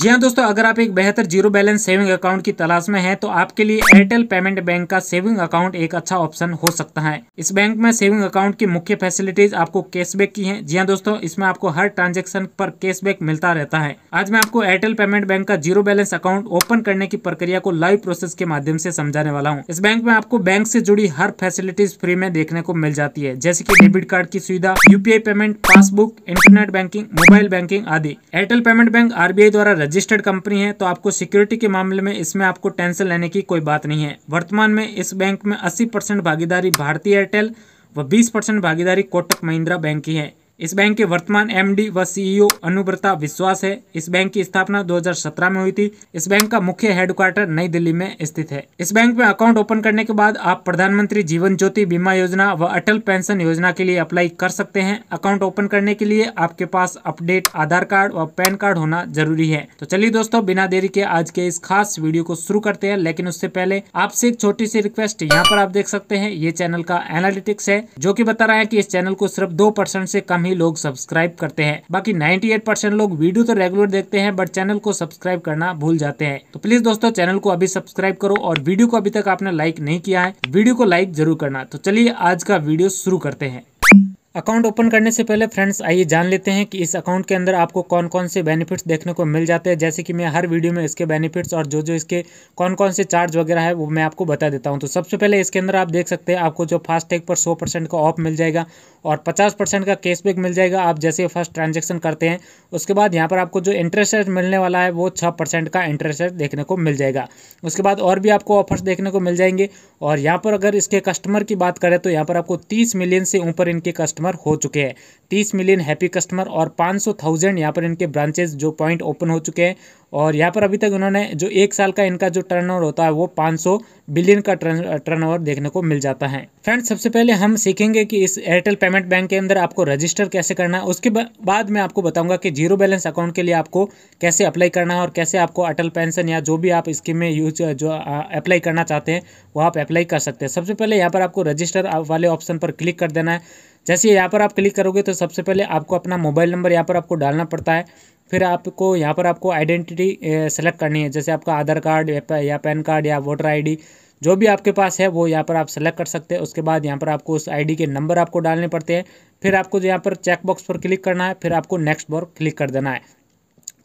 जी हाँ दोस्तों अगर आप एक बेहतर जीरो बैलेंस सेविंग अकाउंट की तलाश में हैं तो आपके लिए एयरटेल पेमेंट बैंक का सेविंग अकाउंट एक अच्छा ऑप्शन हो सकता है इस बैंक में सेविंग अकाउंट की मुख्य फैसिलिटीज आपको कैशबैक की हैं जी हाँ दोस्तों इसमें आपको हर ट्रांजेक्शन पर कैशबैक मिलता रहता है आज मैं आपको एयरटेल पेमेंट बैंक का जीरो बैलेंस अकाउंट ओपन करने की प्रक्रिया को लाइव प्रोसेस के माध्यम से समझाने वाला हूँ इस बैंक में आपको बैंक से जुड़ी हर फैसिलिटीज फ्री में देखने को मिल जाती है जैसे की डेबिट कार्ड की सुविधा UPI payment passbook internet banking mobile banking आदि एयरटेल पेमेंट बैंक आरबीआई द्वारा रजिस्टर्ड कंपनी है तो आपको सिक्योरिटी के मामले में इसमें आपको टेंशन लेने की कोई बात नहीं है वर्तमान में इस बैंक में अस्सी परसेंट भागीदारी भारतीय एयरटेल व बीस परसेंट भागीदारी कोटक महिंद्रा बैंक की है इस बैंक के वर्तमान एमडी व सीईओ e अनुब्रता विश्वास है इस बैंक की स्थापना 2017 में हुई थी इस बैंक का मुख्य हेडक्वार्टर नई दिल्ली में स्थित है इस बैंक में अकाउंट ओपन करने के बाद आप प्रधानमंत्री जीवन ज्योति बीमा योजना व अटल पेंशन योजना के लिए अप्लाई कर सकते हैं अकाउंट ओपन करने के लिए आपके पास अपडेट आधार कार्ड व पैन कार्ड होना जरूरी है तो चलिए दोस्तों बिना देरी के आज के इस खास वीडियो को शुरू करते हैं लेकिन उससे पहले आपसे एक छोटी सी रिक्वेस्ट यहाँ पर आप देख सकते हैं ये चैनल का एनालिटिक्स है जो की बता रहा है की इस चैनल को सिर्फ दो परसेंट से कम ही लोग सब्सक्राइब करते हैं बाकी एट परसेंट लोग वीडियो तो रेगुलर देखते हैं बट चैनल को सब्सक्राइब करना भूल जाते हैं तो प्लीज दोस्तों चैनल को अभी सब्सक्राइब करो और वीडियो को अभी तक आपने लाइक नहीं किया है वीडियो को लाइक जरूर करना तो चलिए आज का वीडियो शुरू करते हैं अकाउंट ओपन करने से पहले फ्रेंड्स आइए जान लेते हैं कि इस अकाउंट के अंदर आपको कौन कौन से बेनिफिट्स देखने को मिल जाते हैं जैसे कि मैं हर वीडियो में इसके बेनिफिट्स और जो जो इसके कौन कौन से चार्ज वगैरह है वो मैं आपको बता देता हूं तो सबसे पहले इसके अंदर आप देख सकते हैं आपको जो फास्टैग पर सौ परसेंट का ऑफ मिल जाएगा और पचास परसेंट का कैशबैक मिल जाएगा आप जैसे फर्स्ट ट्रांजेक्शन करते हैं उसके बाद यहाँ पर आपको जो इंटरेस्ट रेट मिलने वाला है वो छः परसेंट का इंटरेस्ट रेट देखने को मिल जाएगा उसके बाद और भी आपको ऑफर्स देखने को मिल जाएंगे और यहाँ पर अगर इसके कस्टमर की बात करें तो यहाँ पर आपको तीस मिलियन से ऊपर इनके कस्टमर कस्टमर हो चुके हैं तीस मिलियन हैप्पी कस्टमर और पाँच सौ थाउजेंड यहाँ पर इनके ब्रांचेज जो पॉइंट ओपन हो चुके हैं और यहाँ पर अभी तक उन्होंने जो एक साल का इनका जो टर्नओवर होता है वो पाँच बिलियन का टर्नओवर देखने को मिल जाता है फ्रेंड्स सबसे पहले हम सीखेंगे कि इस एयरटेल पेमेंट बैंक के अंदर आपको रजिस्टर कैसे करना है उसके बाद मैं आपको बताऊंगा कि जीरो बैलेंस अकाउंट के लिए आपको कैसे अप्लाई करना है और कैसे आपको अटल पेंशन या जो भी आप स्कीम में यूज जो अप्लाई करना चाहते हैं वो आप अप्लाई कर सकते हैं सबसे पहले यहाँ पर आपको रजिस्टर वाले ऑप्शन पर क्लिक कर देना है जैसे यहाँ पर आप क्लिक करोगे तो सबसे पहले आपको अपना मोबाइल नंबर यहाँ पर आपको डालना पड़ता है फिर आपको यहाँ पर आपको आइडेंटिटी सेलेक्ट करनी है जैसे आपका आधार कार्ड या पैन कार्ड या वोटर आईडी जो भी आपके पास है वो यहाँ पर आप सेलेक्ट कर सकते हैं उसके बाद यहाँ पर आपको उस आईडी के नंबर आपको डालने पड़ते हैं फिर आपको यहाँ पर चेकबॉक्स पर क्लिक करना है फिर आपको नेक्स्ट बॉर क्लिक कर देना है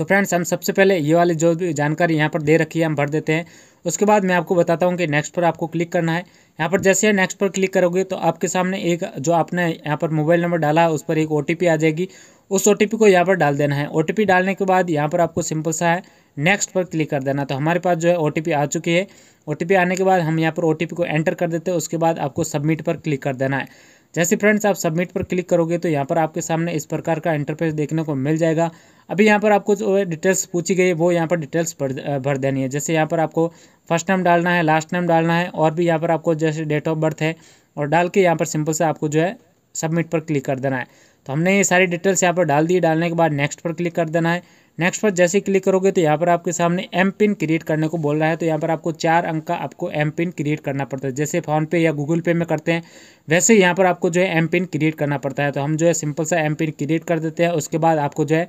तो फ्रेंड्स हम सबसे पहले ये वाली जो भी जानकारी यहाँ पर दे रखी है हम भर देते हैं उसके बाद मैं आपको बताता हूँ कि नेक्स्ट पर आपको क्लिक करना है यहाँ पर जैसे नेक्स्ट पर क्लिक करोगे तो आपके सामने एक जो आपने यहाँ पर मोबाइल नंबर डाला है उस पर एक ओ आ जाएगी उस ओ को यहाँ पर डाल देना है ओ डालने के बाद यहाँ पर आपको सिंपल सा है नेक्स्ट पर क्लिक कर देना तो हमारे पास जो है ओ आ चुकी है ओ आने के बाद हम यहाँ पर ओ को एंटर कर देते हैं उसके बाद आपको सबमिट पर क्लिक कर देना है जैसे फ्रेंड्स आप सबमिट पर क्लिक करोगे तो यहाँ पर आपके सामने इस प्रकार का इंटरफेस देखने को मिल जाएगा अभी यहाँ पर आपको जो डिटेल्स पूछी गई है वो यहाँ पर डिटेल्स भर देनी है जैसे यहाँ पर आपको फर्स्ट नेम डालना है लास्ट नेम डालना है और भी यहाँ पर आपको जैसे डेट ऑफ बर्थ है और डाल के यहाँ पर सिंपल से आपको जो है सबमिट पर क्लिक कर देना है तो हमने ये सारी डिटेल्स यहाँ पर डाल दी डालने के बाद नेक्स्ट पर क्लिक कर देना है नेक्स्ट पर जैसे क्लिक करोगे तो यहाँ पर आपके सामने एम पिन क्रिएट करने को बोल रहा है तो यहाँ पर आपको चार अंक का आपको एम पिन क्रिएट करना पड़ता है जैसे फ़ोनपे या गूगल पे में करते हैं वैसे यहाँ पर आपको जो है एम पिन क्रिएट करना पड़ता है तो हम जो है सिंपल सा एम पिन क्रिएट कर देते हैं उसके बाद आपको जो है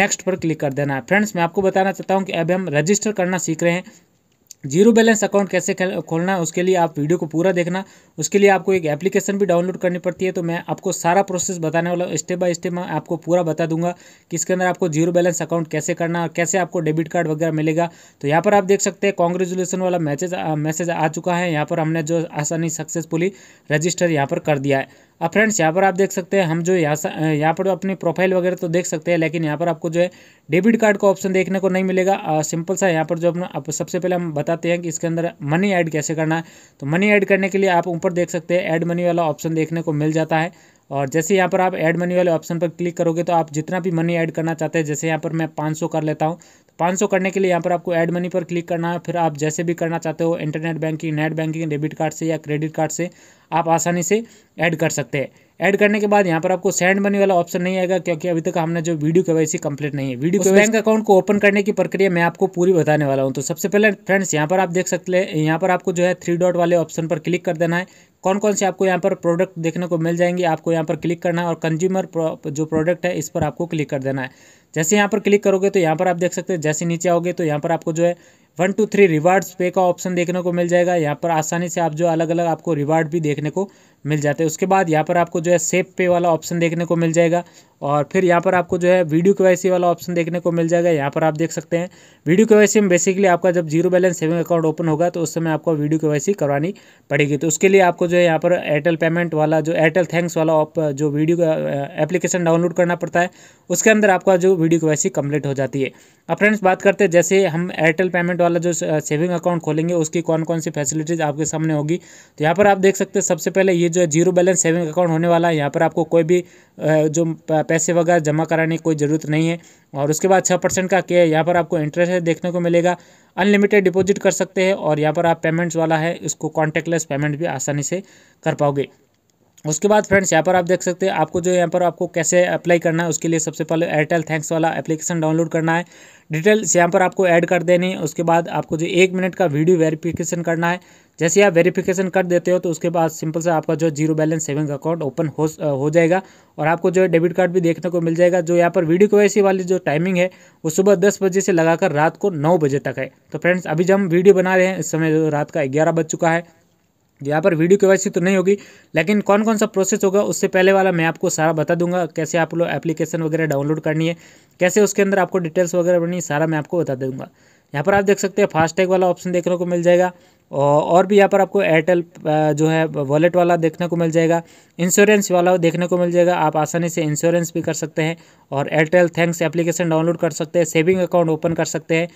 नेक्स्ट पर क्लिक कर देना है फ्रेंड्स मैं आपको बताना चाहता हूँ कि अब हम रजिस्टर करना सीख रहे हैं जीरो बैलेंस अकाउंट कैसे खोलना है उसके लिए आप वीडियो को पूरा देखना उसके लिए आपको एक एप्लीकेशन भी डाउनलोड करनी पड़ती है तो मैं आपको सारा प्रोसेस बताने वाला हूँ स्टेप बाय स्टेप मैं आपको पूरा बता दूंगा कि इसके अंदर आपको जीरो बैलेंस अकाउंट कैसे करना और कैसे आपको डेबिट कार्ड वगैरह मिलेगा तो यहाँ पर आप देख सकते हैं कॉन्ग्रेचुलेसन वाला मैसेज मैसेज आ चुका है यहाँ पर हमने जो आसानी सक्सेसफुली रजिस्टर यहाँ पर कर दिया है अब फ्रेंड्स यहाँ पर आप देख सकते हैं हम जो यहाँ यहाँ पर अपनी प्रोफाइल वगैरह तो देख सकते हैं लेकिन यहाँ पर आपको जो है डेबिट कार्ड का ऑप्शन देखने को नहीं मिलेगा सिंपल सा यहाँ पर जो अपना सबसे पहले हम बता बताते हैं कि इसके अंदर मनी ऐड कैसे करना है तो मनी ऐड करने के लिए आप ऊपर देख सकते हैं ऐड मनी वाला ऑप्शन देखने को मिल जाता है और जैसे यहाँ पर आप ऐड मनी वाले ऑप्शन पर क्लिक करोगे तो आप जितना भी मनी ऐड करना चाहते हैं जैसे यहाँ पर मैं पाँच कर लेता हूँ तो सौ करने के लिए यहाँ पर आपको ऐड मनी पर क्लिक करना है फिर आप जैसे भी करना चाहते हो internet banking net banking debit card से या क्रेडिट कार्ड से आप आसानी से ऐड कर सकते हैं ऐड करने के बाद यहाँ पर आपको सेंड मनी वाला ऑप्शन नहीं आएगा क्योंकि अभी तक हमने जो वीडियो सी कंप्लीट नहीं है वीडियो उस बैंक अकाउंट को ओपन करने की प्रक्रिया मैं आपको पूरी बताने वाला हूँ तो सबसे पहले फ्रेंड्स यहाँ पर आप देख सकते हैं यहाँ पर आपको जो है थ्री डॉट वाले ऑप्शन पर क्लिक कर देना है कौन कौन से आपको यहाँ पर प्रोडक्ट देखने को मिल जाएंगे आपको यहाँ पर क्लिक करना है और कंज्यूमर जो प्रोडक्ट है इस पर आपको क्लिक कर देना है जैसे यहाँ पर क्लिक करोगे तो यहाँ पर आप देख सकते हैं जैसे नीचे आओगे तो यहाँ पर आपको जो है वन टू थ्री रिवार्ड्स पे का ऑप्शन देखने को मिल जाएगा यहाँ पर आसानी से आप जो अलग अलग आपको रिवार्ड भी देखने को मिल जाते हैं उसके बाद यहाँ पर आपको जो है सेफ पे वाला ऑप्शन देखने को मिल जाएगा और फिर यहाँ पर आपको जो है वीडियो के वाला ऑप्शन देखने को मिल जाएगा यहाँ पर आप देख सकते हैं वीडियो के में बेसिकली आपका जब zero balance saving account open होगा तो उस समय आपको वीडियो के करवानी पड़ेगी तो उसके लिए आपको जो है यहाँ पर एयरटेल पेमेंट वाला जो एयरटेल थैंक्स वाला जो वीडियो एप्लीकेशन डाउनलोड करना पड़ता है उसके अंदर आपका जो वीडियो की वैसी कंप्लीट हो जाती है अब फ्रेंड्स बात करते हैं जैसे हम एयरटेल पेमेंट वाला जो सेविंग अकाउंट खोलेंगे उसकी कौन कौन सी फैसिलिटीज़ आपके सामने होगी तो यहाँ पर आप देख सकते हैं सबसे पहले ये जो है जीरो बैलेंस सेविंग अकाउंट होने वाला है यहाँ पर आपको कोई भी जो पैसे वगैरह जमा कराने की कोई ज़रूरत नहीं है और उसके बाद छः परसेंट का के यहाँ पर आपको इंटरेस्ट देखने को मिलेगा अनलिमिटेड डिपॉजिट कर सकते हैं और यहाँ पर आप पेमेंट्स वाला है इसको कॉन्टैक्टलेस पेमेंट भी आसानी से कर पाओगे उसके बाद फ्रेंड्स यहाँ पर आप देख सकते हैं आपको जो यहाँ पर आपको कैसे अप्लाई करना है उसके लिए सबसे पहले एयरटेल थैंक्स वाला एप्लीकेशन डाउनलोड करना है डिटेल्स यहाँ पर आपको ऐड कर देनी है उसके बाद आपको जो एक मिनट का वीडियो वेरिफिकेशन करना है जैसे आप वेरिफिकेशन कर देते हो तो उसके बाद सिंपल से आपका जो zero balance saving account open हो हो जाएगा और आपको जो है डेबिट कार्ड भी देखने को मिल जाएगा जो यहाँ पर वीडियो क्वेसी वाली जो टाइमिंग है वो सुबह दस बजे से लगाकर रात को नौ बजे तक है तो फ्रेंड्स अभी जब हम वीडियो बना रहे हैं इस समय रात का ग्यारह बज चुका है यहाँ पर वीडियो के वैसे तो नहीं होगी लेकिन कौन कौन सा प्रोसेस होगा उससे पहले वाला मैं आपको सारा बता दूंगा कैसे आप लोग एप्लीकेशन वगैरह डाउनलोड करनी है कैसे उसके अंदर आपको डिटेल्स वगैरह बननी सारा मैं आपको बता दूंगा यहाँ पर आप देख सकते हैं फास्टैग वाला ऑप्शन देखने को मिल जाएगा और भी यहाँ पर आपको एयरटेल जो है वॉलेट वाला देखने को मिल जाएगा इंश्योरेंस वाला देखने को मिल जाएगा आप आसानी से इंश्योरेंस भी कर सकते हैं और एयरटेल थैंक्स एप्लीकेशन डाउनलोड कर सकते हैं सेविंग अकाउंट ओपन कर सकते हैं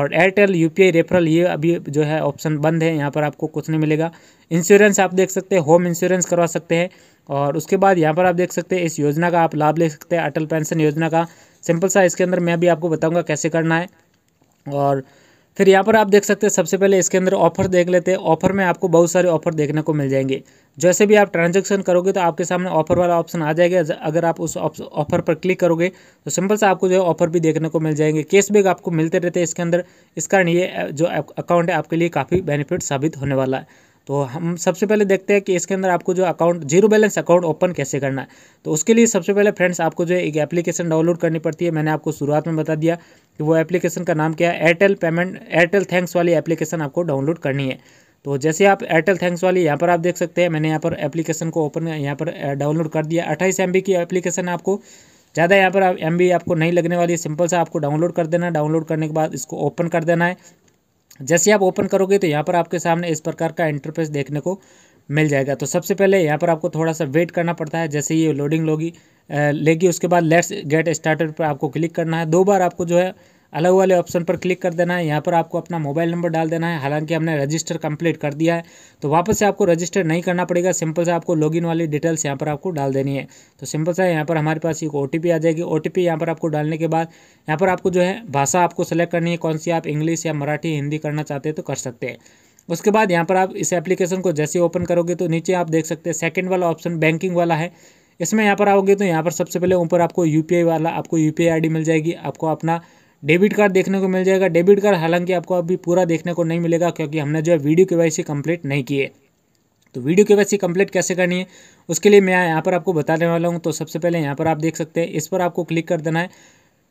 और एयरटेल यूपीआई रेफरल ये अभी जो है ऑप्शन बंद है यहाँ पर आपको कुछ नहीं मिलेगा इंश्योरेंस आप देख सकते हैं होम इंश्योरेंस करवा सकते हैं और उसके बाद यहाँ पर आप देख सकते हैं इस योजना का आप लाभ ले सकते हैं अटल पेंशन योजना का सिंपल सा इसके अंदर मैं भी आपको बताऊँगा कैसे करना है और फिर यहाँ पर आप देख सकते हैं सबसे पहले इसके अंदर ऑफर देख लेते हैं ऑफर में आपको बहुत सारे ऑफर देखने को मिल जाएंगे जैसे भी आप ट्रांजैक्शन करोगे तो आपके सामने ऑफर वाला ऑप्शन आ जाएगा अगर आप उस ऑफर पर क्लिक करोगे तो सिंपल से आपको जो है ऑफर भी देखने को मिल जाएंगे कैशबैक आपको मिलते रहते हैं इसके अंदर इस कारण ये जो अकाउंट है आपके लिए काफ़ी बेनिफिट साबित होने वाला है तो हम सबसे पहले देखते हैं कि इसके अंदर आपको जो account zero balance account open कैसे करना है तो उसके लिए सबसे पहले फ्रेंड्स आपको जो एक एप्लीकेशन डाउनलोड करनी पड़ती है मैंने आपको शुरुआत में बता दिया कि वो एप्लीकेशन का नाम क्या है एयरटेल पेमेंट एयरटेल थैंक्स वाली एप्लीकेशन आपको डाउनलोड करनी है तो जैसे आप एयरटेल थैंक्स वाली यहाँ पर आप देख सकते हैं मैंने यहाँ पर एप्लीकेशन को ओपन यहाँ पर डाउनलोड कर दिया अट्ठाईस एम की एप्लीकेशन आपको ज़्यादा यहाँ पर एम आपको नहीं लगने वाली है सिंपल सा आपको डाउनलोड कर देना डाउनलोड करने के बाद इसको ओपन कर देना है जैसे आप ओपन करोगे तो यहाँ पर आपके सामने इस प्रकार का इंटरफेस देखने को मिल जाएगा तो सबसे पहले यहाँ पर आपको थोड़ा सा वेट करना पड़ता है जैसे ये लोडिंग लोगी लेगी उसके बाद लेट्स गेट स्टार्टेड पर आपको क्लिक करना है दो बार आपको जो है अलग वाले ऑप्शन पर क्लिक कर देना है यहाँ पर आपको अपना मोबाइल नंबर डाल देना है हालांकि हमने रजिस्टर कंप्लीट कर दिया है तो वापस से आपको रजिस्टर नहीं करना पड़ेगा सिंपल से आपको लॉगिन वाली डिटेल्स यहाँ पर आपको डाल देनी है तो सिंपल सा यहाँ पर हमारे पास एक ओ आ जाएगी ओ टी यहाँ पर आपको डालने के बाद यहाँ पर आपको जो है भाषा आपको सेलेक्ट करनी है कौन सी आप इंग्लिश या मराठी हिंदी करना चाहते हैं तो कर सकते हैं उसके बाद यहाँ पर आप इस एप्लीकेशन को जैसे ओपन करोगे तो नीचे आप देख सकते हैं सेकेंड वाला ऑप्शन बैंकिंग वाला है इसमें यहाँ पर आओगे तो यहाँ पर सबसे पहले ऊपर आपको यूपीआई वाला आपको यूपीआई आईडी मिल जाएगी आपको अपना डेबिट कार्ड देखने को मिल जाएगा डेबिट कार्ड हालांकि आपको अभी पूरा देखने को नहीं मिलेगा क्योंकि हमने जो है वीडियो के वाई सी कंप्लीट नहीं किए तो वीडियो के वैसे कंप्लीट कैसे करनी है उसके लिए मैं यहाँ पर आपको बताने वाला हूँ तो सबसे पहले यहाँ पर आप देख सकते हैं इस पर आपको क्लिक कर देना है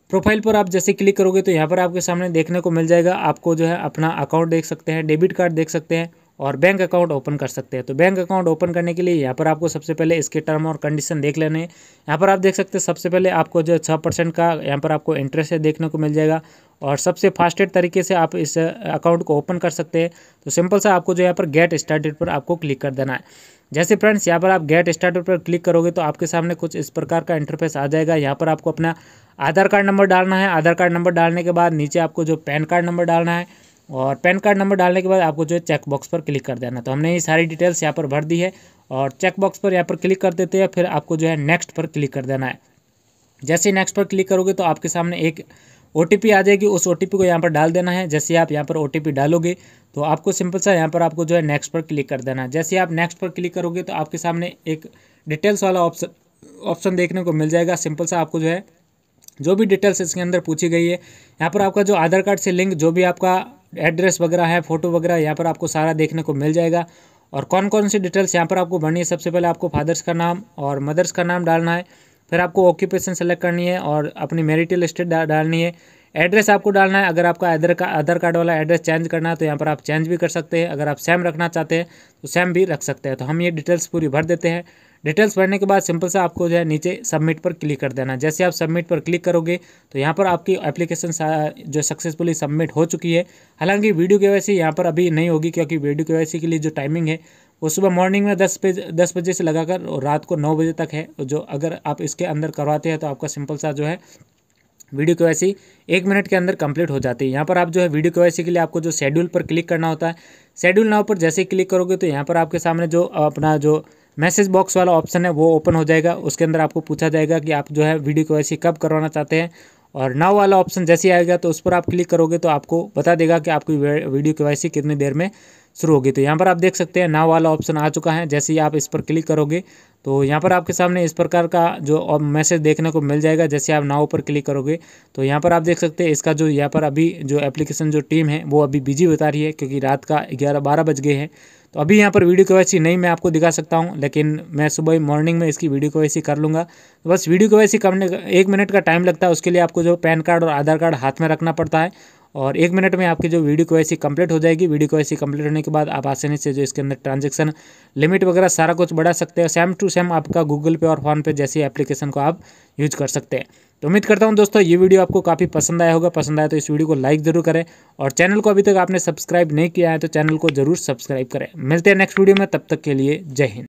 प्रोफाइल पर आप जैसे क्लिक करोगे तो यहाँ पर आपके सामने देखने को मिल जाएगा आपको जो है अपना अकाउंट देख सकते हैं डेबिट कार्ड देख सकते हैं और बैंक अकाउंट ओपन कर सकते हैं तो बैंक अकाउंट ओपन करने के लिए यहाँ पर आपको सबसे पहले इसके टर्म और कंडीशन देख लेने हैं यहाँ पर आप देख सकते हैं सबसे पहले आपको जो छः परसेंट का यहाँ पर आपको इंटरेस्ट है देखने को मिल जाएगा और सबसे फास्टेड तरीके से आप इस अकाउंट को ओपन कर सकते हैं तो सिंपल सा आपको जो यहाँ पर गेट स्टार्टेड पर आपको क्लिक कर देना है जैसे फ्रेंड्स यहाँ पर आप गेट स्टार्टेड पर क्लिक करोगे तो आपके सामने कुछ इस प्रकार का इंटरफेस आ जाएगा यहाँ पर आपको अपना आधार कार्ड नंबर डालना है आधार कार्ड नंबर डालने के बाद नीचे आपको जो पैन कार्ड नंबर डालना है और पैन कार्ड नंबर डालने के बाद आपको जो है चेकबॉक्स पर क्लिक कर देना तो हमने ये सारी डिटेल्स यहाँ पर भर दी है और चेकबॉक्स पर यहाँ पर क्लिक कर देते हैं फिर आपको जो है नेक्स्ट पर क्लिक कर देना है जैसे नेक्स्ट पर क्लिक करोगे तो आपके सामने एक ओ आ जाएगी उस ओ को यहाँ पर डाल देना है जैसे आप यहाँ पर ओ डालोगे तो आपको सिंपल सा यहाँ पर आपको जो है नेक्स्ट पर क्लिक कर देना है जैसे आप नेक्स्ट पर क्लिक करोगे तो आपके सामने एक डिटेल्स वाला ऑप्शन ऑप्शन देखने को मिल जाएगा सिंपल सा आपको जो है जो भी डिटेल्स इसके अंदर पूछी गई है यहाँ पर आपका जो आधार कार्ड से लिंक जो भी आपका एड्रेस वगैरह है फ़ोटो वगैरह यहाँ पर आपको सारा देखने को मिल जाएगा और कौन कौन सी डिटेल्स यहाँ पर आपको भरनी है सबसे पहले आपको फादर्स का नाम और मदर्स का नाम डालना है फिर आपको ऑक्यूपेशन सेलेक्ट करनी है और अपनी मेरिटल स्टेट डालनी है एड्रेस आपको डालना है अगर आपका आधार का आधार कार्ड वाला एड्रेस चेंज करना है तो यहाँ पर आप चेंज भी कर सकते हैं अगर आप सेम रखना चाहते हैं तो सेम भी रख सकते हैं तो हम ये डिटेल्स पूरी भर देते हैं डिटेल्स भरने के बाद सिंपल से आपको जो है नीचे सबमिट पर क्लिक कर देना जैसे आप सबमिट पर क्लिक करोगे तो यहाँ पर आपकी एप्लीकेशन जो सक्सेसफुली सबमिट हो चुकी है हालांकि वीडियो के वैसे यहाँ पर अभी नहीं होगी क्योंकि वीडियो के वैसे के लिए जो टाइमिंग है वो सुबह मॉर्निंग में दस पेज दस बजे से लगाकर और रात को नौ बजे तक है जो अगर आप इसके अंदर करवाते हैं तो आपका सिंपल सा जो है वीडियो के वैसी एक मिनट के अंदर कंप्लीट हो जाती है यहाँ पर आप जो है वीडियो के वैसी के लिए आपको जो शेड्यूल पर क्लिक करना होता है शेड्यूल नाव पर जैसे ही क्लिक करोगे तो यहाँ पर आपके सामने जो अपना जो मैसेज बॉक्स वाला ऑप्शन है वो ओपन हो जाएगा उसके अंदर आपको पूछा जाएगा कि आप जो है वीडियो के कब करवाना चाहते हैं और नाव वाला ऑप्शन जैसे आएगा तो उस पर आप क्लिक करोगे तो आपको बता देगा कि आपकी वीडियो के कितनी देर में शुरू होगी तो यहाँ पर आप देख सकते हैं नाव वाला ऑप्शन आ चुका है जैसे ही आप इस पर क्लिक करोगे तो यहाँ पर आपके सामने इस प्रकार का जो मैसेज देखने को मिल जाएगा जैसे आप नाव पर क्लिक करोगे तो यहाँ पर आप देख सकते हैं इसका जो यहाँ पर अभी जो एप्लीकेशन जो टीम है वो अभी बिजी बता रही है क्योंकि रात का ग्यारह बारह बज गए हैं तो अभी यहाँ पर वीडियो कवैसी नहीं मैं आपको दिखा सकता हूँ लेकिन मैं सुबह मॉर्निंग में इसकी वीडियो कवैसी कर लूँगा तो बस वीडियो कवैसी करने एक मिनट का टाइम लगता है उसके लिए आपको जो पैन कार्ड और आधार कार्ड हाथ में रखना पड़ता है और एक मिनट में आपकी जो वीडियो को ऐसी कंप्लीट हो जाएगी वीडियो को ऐसी कंप्लीट होने के बाद आप आसानी से जो इसके अंदर ट्रांजेक्शन लिमिट वगैरह सारा कुछ बढ़ा सकते हैं सेम टू सेम आपका गूगल पे और फोनपे जैसी एप्लीकेशन को आप यूज कर सकते हैं तो उम्मीद करता हूँ दोस्तों ये वीडियो आपको काफ़ी पसंद आया होगा पसंद आया तो इस वीडियो को लाइक ज़रूर करें और चैनल को अभी तक आपने सब्सक्राइब नहीं किया है तो चैनल को जरूर सब्सक्राइब करें मिलते हैं नेक्स्ट वीडियो में तब तक के लिए जय हिंद